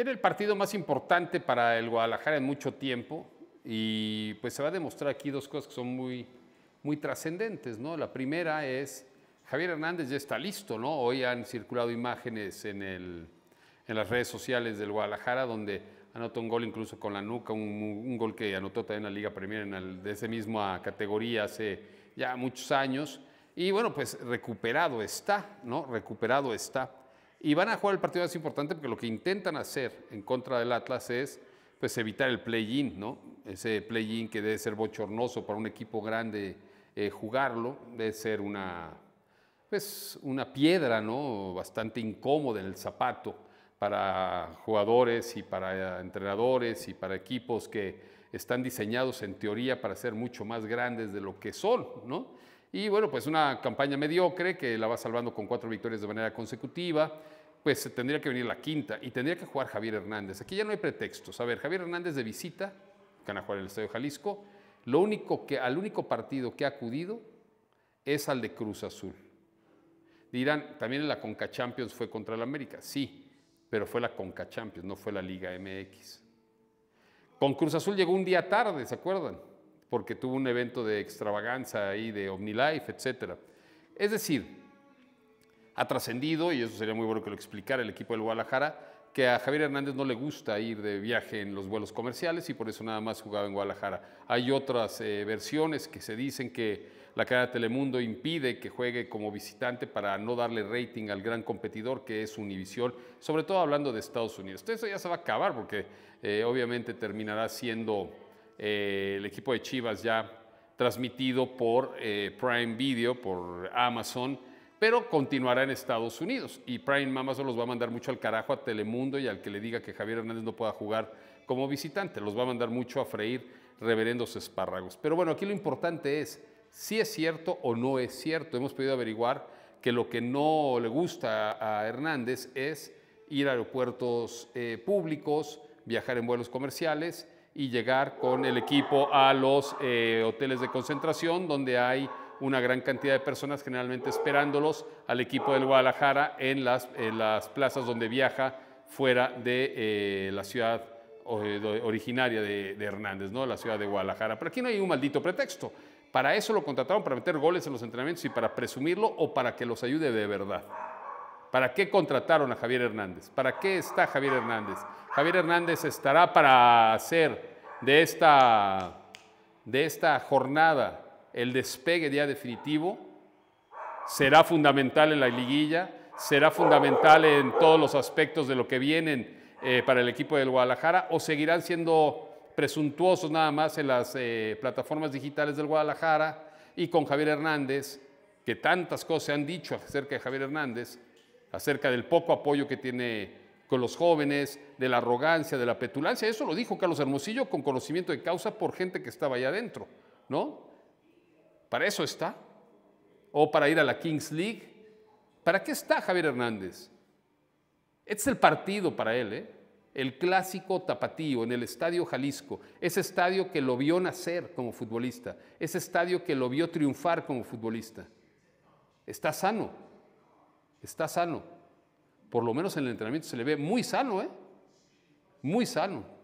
Era el partido más importante para el Guadalajara en mucho tiempo y pues se va a demostrar aquí dos cosas que son muy, muy trascendentes, ¿no? La primera es, Javier Hernández ya está listo, ¿no? Hoy han circulado imágenes en, las redes sociales del Guadalajara donde anotó un gol incluso con la nuca, un, gol que anotó también la Liga Premier en de esa misma categoría hace ya muchos años. Y bueno, pues recuperado está, ¿no? Recuperado está. Y van a jugar el partido más importante porque lo que intentan hacer en contra del Atlas es pues, evitar el play-in, ¿no? Ese play-in que debe ser bochornoso para un equipo grande eh, jugarlo, debe ser una, pues, una piedra, ¿no? Bastante incómoda en el zapato para jugadores y para eh, entrenadores y para equipos que están diseñados en teoría para ser mucho más grandes de lo que son, ¿no? Y bueno, pues una campaña mediocre que la va salvando con cuatro victorias de manera consecutiva. Pues tendría que venir la quinta y tendría que jugar Javier Hernández. Aquí ya no hay pretextos. A ver, Javier Hernández de visita, van a jugar en el Estadio Jalisco. Lo único que, al único partido que ha acudido es al de Cruz Azul. Dirán, también en la Conca Champions fue contra el América. Sí, pero fue la Conca Champions, no fue la Liga MX. Con Cruz Azul llegó un día tarde, ¿se acuerdan? porque tuvo un evento de extravaganza ahí de OmniLife, etc. Es decir, ha trascendido, y eso sería muy bueno que lo explicara el equipo del Guadalajara, que a Javier Hernández no le gusta ir de viaje en los vuelos comerciales y por eso nada más jugaba en Guadalajara. Hay otras eh, versiones que se dicen que la cadena Telemundo impide que juegue como visitante para no darle rating al gran competidor que es Univision, sobre todo hablando de Estados Unidos. Entonces, eso ya se va a acabar porque eh, obviamente terminará siendo eh, el equipo de Chivas ya transmitido por eh, Prime Video, por Amazon, pero continuará en Estados Unidos. Y Prime Amazon los va a mandar mucho al carajo a Telemundo y al que le diga que Javier Hernández no pueda jugar como visitante. Los va a mandar mucho a freír reverendos espárragos. Pero bueno, aquí lo importante es si es cierto o no es cierto. Hemos podido averiguar que lo que no le gusta a Hernández es ir a aeropuertos eh, públicos, viajar en vuelos comerciales y llegar con el equipo a los eh, hoteles de concentración donde hay una gran cantidad de personas generalmente esperándolos al equipo del Guadalajara en las, las plazas donde viaja fuera de eh, la ciudad eh, originaria de, Hernández, ¿no? la ciudad de Guadalajara. Pero aquí no hay un maldito pretexto. Para eso lo contrataron, para meter goles en los entrenamientos y para presumirlo o para que los ayude de verdad. ¿Para qué contrataron a Javier Hernández? ¿Para qué está Javier Hernández? Javier Hernández estará para hacer de esta, de esta jornada el despegue día definitivo. Será fundamental en la liguilla, será fundamental en todos los aspectos de lo que vienen eh, para el equipo del Guadalajara o seguirán siendo presuntuosos nada más en las eh, plataformas digitales del Guadalajara y con Javier Hernández, que tantas cosas se han dicho acerca de Javier Hernández, acerca del poco apoyo que tiene con los jóvenes, de la arrogancia, de la petulancia. Eso lo dijo Carlos Hermosillo con conocimiento de causa por gente que estaba allá adentro, ¿no? Para eso está. O para ir a la Kings League. ¿Para qué está Javier Hernández? Este es el partido para él, ¿eh? el clásico tapatío en el Estadio Jalisco, ese estadio que lo vio nacer como futbolista, ese estadio que lo vio triunfar como futbolista. Está sano, Está sano. Por lo menos en el entrenamiento se le ve muy sano, ¿eh? Muy sano.